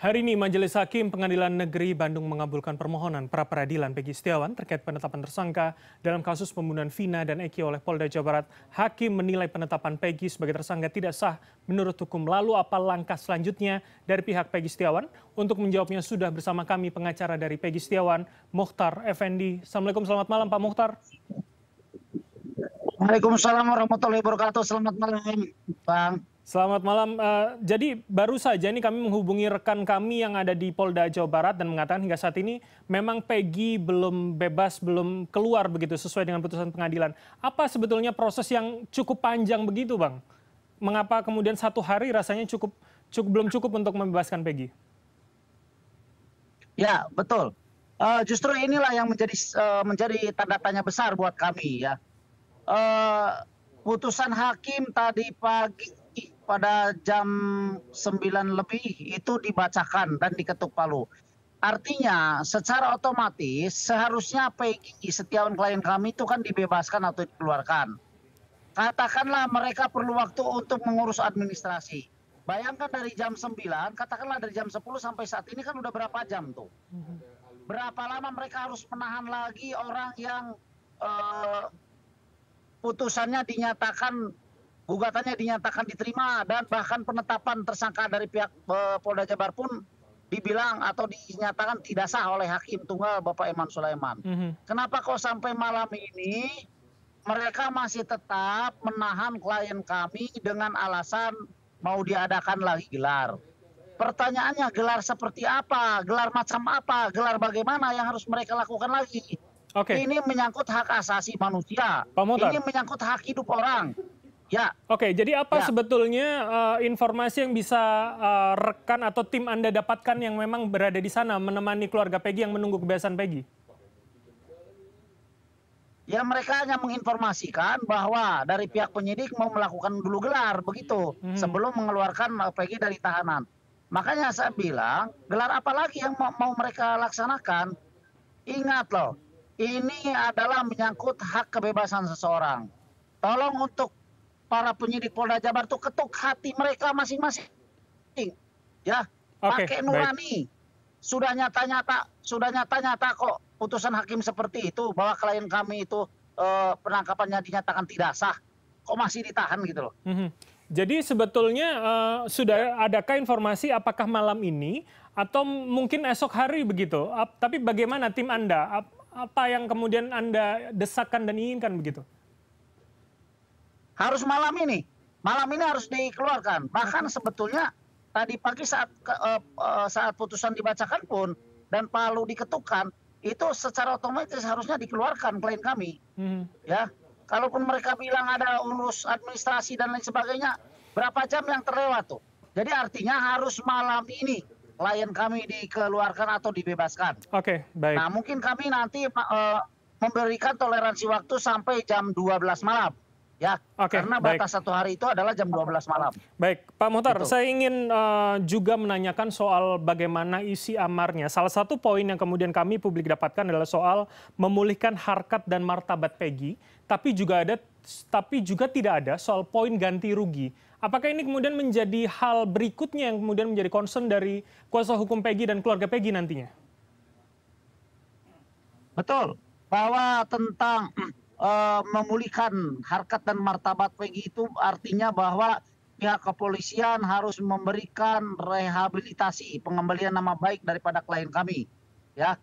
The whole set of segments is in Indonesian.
Hari ini Majelis Hakim Pengadilan Negeri Bandung mengabulkan permohonan pra peradilan Pegi Setiawan terkait penetapan tersangka dalam kasus pembunuhan Vina dan Eki oleh Polda Jawa Barat. Hakim menilai penetapan Pegi sebagai tersangka tidak sah menurut hukum. Lalu apa langkah selanjutnya dari pihak Pegi Setiawan? Untuk menjawabnya sudah bersama kami pengacara dari Pegi Setiawan, Mohtar Effendi. Assalamualaikum, selamat malam Pak Mohtar. Waalaikumsalam warahmatullahi wabarakatuh. Selamat malam, Bang. Selamat malam. Uh, jadi baru saja ini kami menghubungi rekan kami yang ada di Polda Jawa Barat dan mengatakan hingga saat ini memang Peggy belum bebas, belum keluar begitu sesuai dengan putusan pengadilan. Apa sebetulnya proses yang cukup panjang begitu, Bang? Mengapa kemudian satu hari rasanya cukup cukup belum cukup untuk membebaskan Peggy? Ya, betul. Uh, justru inilah yang menjadi uh, menjadi tanda tanya besar buat kami ya. Uh, putusan hakim tadi pagi pada jam 9 lebih itu dibacakan dan diketuk palu. Artinya secara otomatis seharusnya Peggy Setiawan klien kami itu kan dibebaskan atau dikeluarkan. Katakanlah mereka perlu waktu untuk mengurus administrasi. Bayangkan dari jam 9, katakanlah dari jam 10 sampai saat ini kan udah berapa jam tuh? Berapa lama mereka harus menahan lagi orang yang uh, putusannya dinyatakan gugatannya dinyatakan diterima dan bahkan penetapan tersangka dari pihak eh, Polda Jabar pun dibilang atau dinyatakan tidak sah oleh hakim tunggal Bapak Eman Sulaiman. Mm -hmm. Kenapa kok sampai malam ini mereka masih tetap menahan klien kami dengan alasan mau diadakan lagi gelar? Pertanyaannya gelar seperti apa? Gelar macam apa? Gelar bagaimana yang harus mereka lakukan lagi? Okay. Ini menyangkut hak asasi manusia. Ini menyangkut hak hidup orang. Ya. Oke, jadi apa ya. sebetulnya uh, informasi yang bisa uh, rekan atau tim Anda dapatkan yang memang berada di sana menemani keluarga Peggy yang menunggu kebebasan Peggy? Ya mereka hanya menginformasikan bahwa dari pihak penyidik mau melakukan dulu gelar begitu hmm. sebelum mengeluarkan eh, Peggy dari tahanan. Makanya saya bilang gelar apa lagi yang mau mereka laksanakan? Ingat loh, ini adalah menyangkut hak kebebasan seseorang. Tolong untuk para penyidik Polda Jabar itu ketuk hati mereka masing-masing. Ya, okay, pakai nurani. Sudah nyata-nyata, sudah nyata-nyata kok putusan hakim seperti itu bahwa klien kami itu eh, penangkapannya dinyatakan tidak sah. Kok masih ditahan gitu loh. Mm -hmm. Jadi sebetulnya uh, sudah ya. adakah informasi apakah malam ini atau mungkin esok hari begitu? Uh, tapi bagaimana tim Anda? Ap apa yang kemudian Anda desakan dan inginkan begitu? Harus malam ini. Malam ini harus dikeluarkan. Bahkan sebetulnya tadi pagi saat uh, uh, saat putusan dibacakan pun dan palu diketukkan itu secara otomatis harusnya dikeluarkan klien kami. Hmm. Ya. Kalaupun mereka bilang ada urus administrasi dan lain sebagainya, berapa jam yang terlewat tuh. Jadi artinya harus malam ini klien kami dikeluarkan atau dibebaskan. Oke, okay, baik. Nah, mungkin kami nanti uh, memberikan toleransi waktu sampai jam 12 malam. Ya, Oke, karena batas baik. satu hari itu adalah jam 12 malam. Baik, Pak Motar, gitu. saya ingin uh, juga menanyakan soal bagaimana isi amarnya. Salah satu poin yang kemudian kami publik dapatkan adalah soal memulihkan harkat dan martabat Peggy, tapi juga ada tapi juga tidak ada soal poin ganti rugi. Apakah ini kemudian menjadi hal berikutnya yang kemudian menjadi concern dari kuasa hukum Peggy dan keluarga Peggy nantinya? Betul, bahwa tentang uh, memulihkan harkat dan martabat Peggy itu artinya bahwa pihak kepolisian harus memberikan rehabilitasi pengembalian nama baik daripada klien kami ya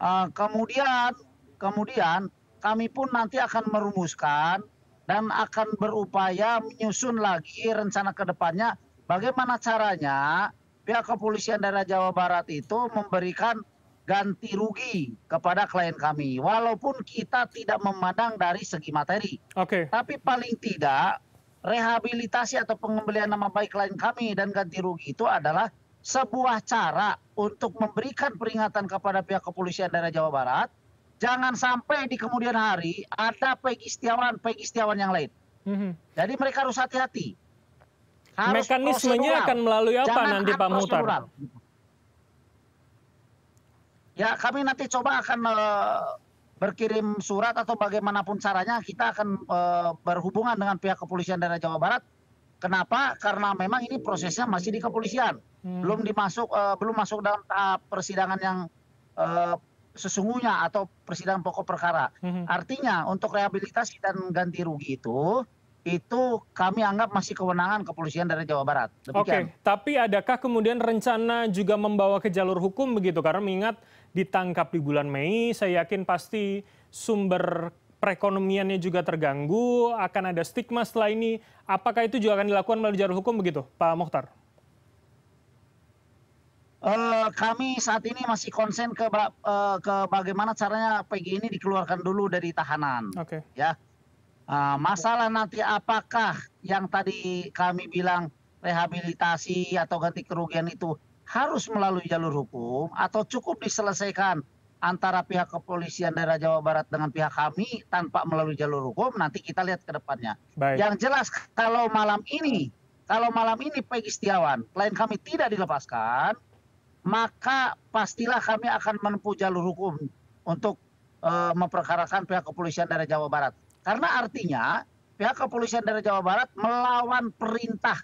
uh, kemudian kemudian kami pun nanti akan merumuskan dan akan berupaya menyusun lagi rencana kedepannya bagaimana caranya pihak kepolisian daerah Jawa Barat itu memberikan ganti rugi kepada klien kami walaupun kita tidak memandang dari segi materi. Oke. Okay. Tapi paling tidak rehabilitasi atau pengembalian nama baik klien kami dan ganti rugi itu adalah sebuah cara untuk memberikan peringatan kepada pihak kepolisian daerah Jawa Barat jangan sampai di kemudian hari ada Peggy Setiawan, Peggy Setiawan yang lain. Mm -hmm. Jadi mereka harus hati-hati. Mekanismenya prosedural. akan melalui apa jangan nanti Pak Mutar? Prosedural ya kami nanti coba akan eh, berkirim surat atau bagaimanapun caranya kita akan eh, berhubungan dengan pihak kepolisian daerah Jawa Barat. Kenapa? Karena memang ini prosesnya masih di kepolisian, hmm. belum dimasuk, eh, belum masuk dalam tahap persidangan yang sesungguhnya atau persidangan pokok perkara. Hmm. Artinya untuk rehabilitasi dan ganti rugi itu itu kami anggap masih kewenangan kepolisian dari Jawa Barat. Oke, Oke, tapi adakah kemudian rencana juga membawa ke jalur hukum begitu? Karena mengingat ditangkap di bulan Mei, saya yakin pasti sumber perekonomiannya juga terganggu, akan ada stigma setelah ini. Apakah itu juga akan dilakukan melalui jalur hukum begitu, Pak Mokhtar? Uh, eh, kami saat ini masih konsen ke uh, ke bagaimana caranya PG ini dikeluarkan dulu dari tahanan. Oke. Okay. Ya Ah, masalah nanti apakah yang tadi kami bilang rehabilitasi atau ganti kerugian itu harus melalui jalur hukum atau cukup diselesaikan antara pihak kepolisian daerah Jawa Barat dengan pihak kami tanpa melalui jalur hukum nanti kita lihat ke depannya. Baik. Yang jelas kalau malam ini kalau malam ini pegi Setiawan klien kami tidak dilepaskan maka pastilah kami akan menempuh jalur hukum untuk uh, memperkarakan pihak kepolisian daerah Jawa Barat karena artinya pihak kepolisian dari Jawa Barat melawan perintah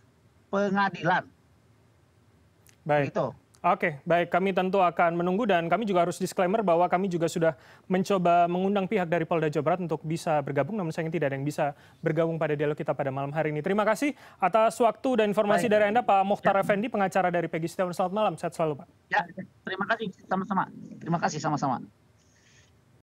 pengadilan. Baik. Itu. Oke, baik. Kami tentu akan menunggu dan kami juga harus disclaimer bahwa kami juga sudah mencoba mengundang pihak dari Polda Jawa Barat untuk bisa bergabung, namun sayangnya tidak ada yang bisa bergabung pada dialog kita pada malam hari ini. Terima kasih atas waktu dan informasi baik. dari Anda, Pak Mohtar ya. Effendi, pengacara dari Pegi Setiawan. Selamat malam, sehat selalu, Pak. Ya, terima kasih. Sama-sama. Terima kasih, sama-sama.